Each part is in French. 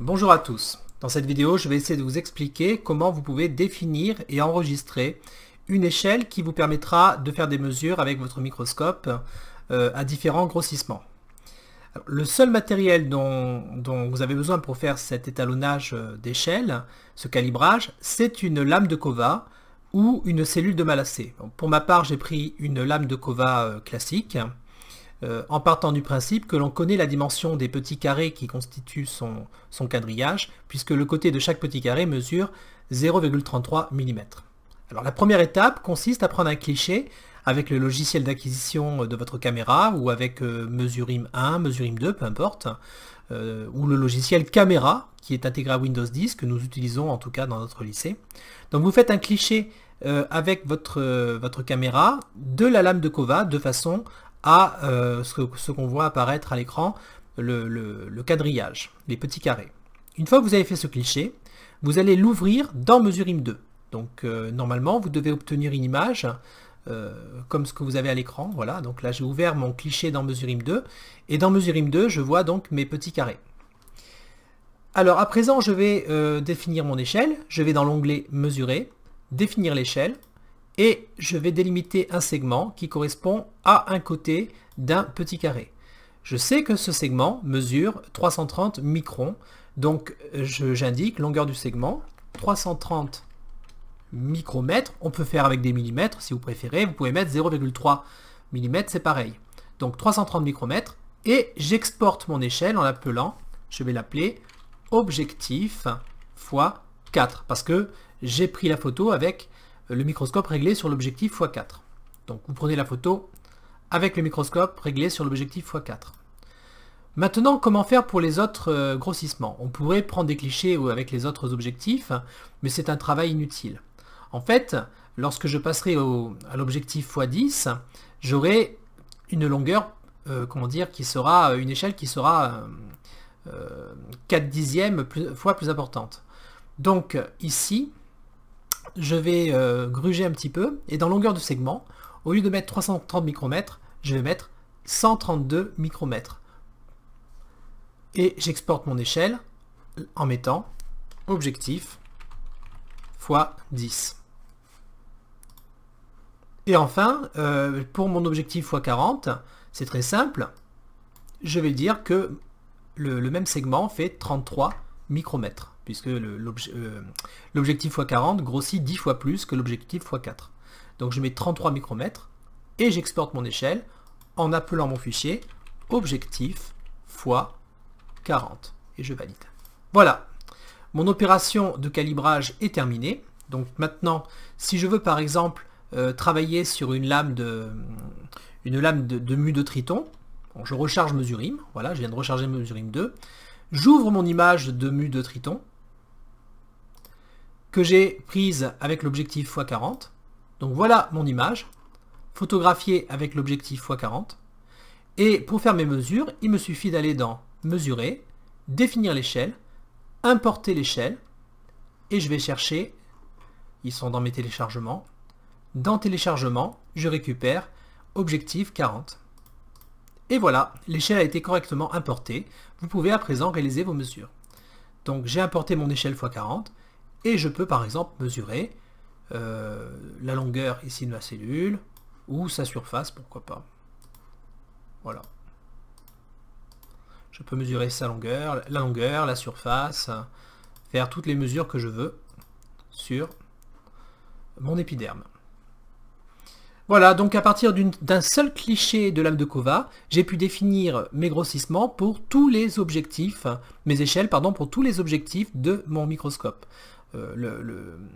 Bonjour à tous. Dans cette vidéo, je vais essayer de vous expliquer comment vous pouvez définir et enregistrer une échelle qui vous permettra de faire des mesures avec votre microscope euh, à différents grossissements. le seul matériel dont, vous avez besoin pour faire cet étalonnage euh, d'échelle, ce calibrage, c'est une lame de cova ou une cellule de malacé. Pour ma part, j'ai pris une lame de cova euh, classique. Euh, en partant du principe que l'on connaît la dimension des petits carrés qui constituent son, son quadrillage, puisque le côté de chaque petit carré mesure 0,33 mm. Alors la première étape consiste à prendre un cliché avec le logiciel d'acquisition de votre caméra ou avec mesure Mesurim 1, Mesurim 2, peu importe, euh, ou le logiciel caméra qui est intégré à Windows 10 que nous utilisons en tout cas dans notre lycée. Donc vous faites un cliché euh, avec votre, votre caméra de la lame de Kova de façon à euh, ce, ce qu'on voit apparaître à l'écran, le, quadrillage, les petits carrés. Une fois que vous avez fait ce cliché, vous allez l'ouvrir dans Mesurim 2. Donc euh, normalement, vous devez obtenir une image euh, comme ce que vous avez à l'écran. Voilà, donc là j'ai ouvert mon cliché dans Mesurim 2. Et dans Mesurim 2, je vois donc mes petits carrés. Alors à présent, je vais définir mon échelle. Je vais dans l'onglet Mesurer, définir l'échelle et je vais délimiter un segment qui correspond à un côté d'un petit carré. Je sais que ce segment mesure 330 microns, donc j'indique longueur du segment 330 micromètres. On peut faire avec des millimètres si vous préférez, vous pouvez mettre 0,3 mm, c'est pareil. Donc 330 micromètres et j'exporte mon échelle en l'appelant, je vais l'appeler objectif x 4 parce que j'ai pris la photo avec le microscope réglé sur l'objectif x4. Donc vous prenez la photo avec le microscope réglé sur l'objectif x4. Maintenant, comment faire pour les autres euh, grossissements On pourrait prendre des clichés avec les autres objectifs, mais c'est un travail inutile. En fait, lorsque je passerai à l'objectif x10, j'aurai une longueur, euh, comment dire, qui sera euh, une échelle qui sera 4 dixièmes fois plus importante. Donc ici, je vais euh, gruger un petit peu, et dans longueur de segment, au lieu de mettre 330 micromètres, je vais mettre 132 micromètres. Et j'exporte mon échelle en mettant objectif x 10. Et enfin, euh, pour mon objectif x 40, c'est très simple, je vais dire que le même segment fait 33 micromètres puisque euh, l'objectif x40 grossit 10 fois plus que l'objectif x4. Donc je mets 33 micromètres et j'exporte mon échelle en appelant mon fichier objectif x40 et je valide. Voilà, mon opération de calibrage est terminée. Donc maintenant, si je veux par exemple euh, travailler sur une lame de une lame de, de triton, je recharge Mesurim, voilà, je viens de recharger Mesurim 2, j'ouvre mon image de mu de triton, j'ai prise avec l'objectif x40. Donc voilà mon image, photographiée avec l'objectif x40. Et pour faire mes mesures, il me suffit d'aller dans Mesurer, définir l'échelle, importer l'échelle, et je vais chercher, ils sont dans mes téléchargements, dans téléchargement, je récupère objectif 40. Et voilà, l'échelle a été correctement importée. Vous pouvez à présent réaliser vos mesures. Donc j'ai importé mon échelle x40, et je peux par exemple mesurer euh, la longueur ici de ma cellule, ou sa surface, pourquoi pas. Voilà. Je peux mesurer sa longueur, la longueur, la surface, faire toutes les mesures que je veux sur mon épiderme. Voilà, donc à partir d'un seul cliché de lame de Kova, j'ai pu définir mes grossissements pour tous les objectifs, mes échelles, pardon, pour tous les objectifs de mon microscope. Euh,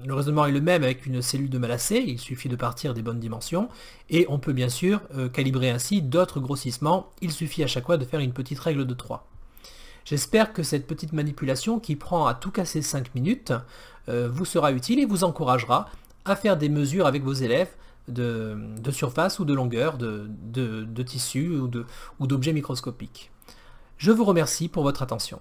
le, raisonnement est le même avec une cellule de Malassé, il suffit de partir des bonnes dimensions, et on peut bien sûr euh, calibrer ainsi d'autres grossissements, il suffit à chaque fois de faire une petite règle de 3. J'espère que cette petite manipulation qui prend à tout casser 5 minutes euh, vous sera utile et vous encouragera à faire des mesures avec vos élèves de, surface ou de longueur de, de, ou d'objets microscopiques. Je vous remercie pour votre attention.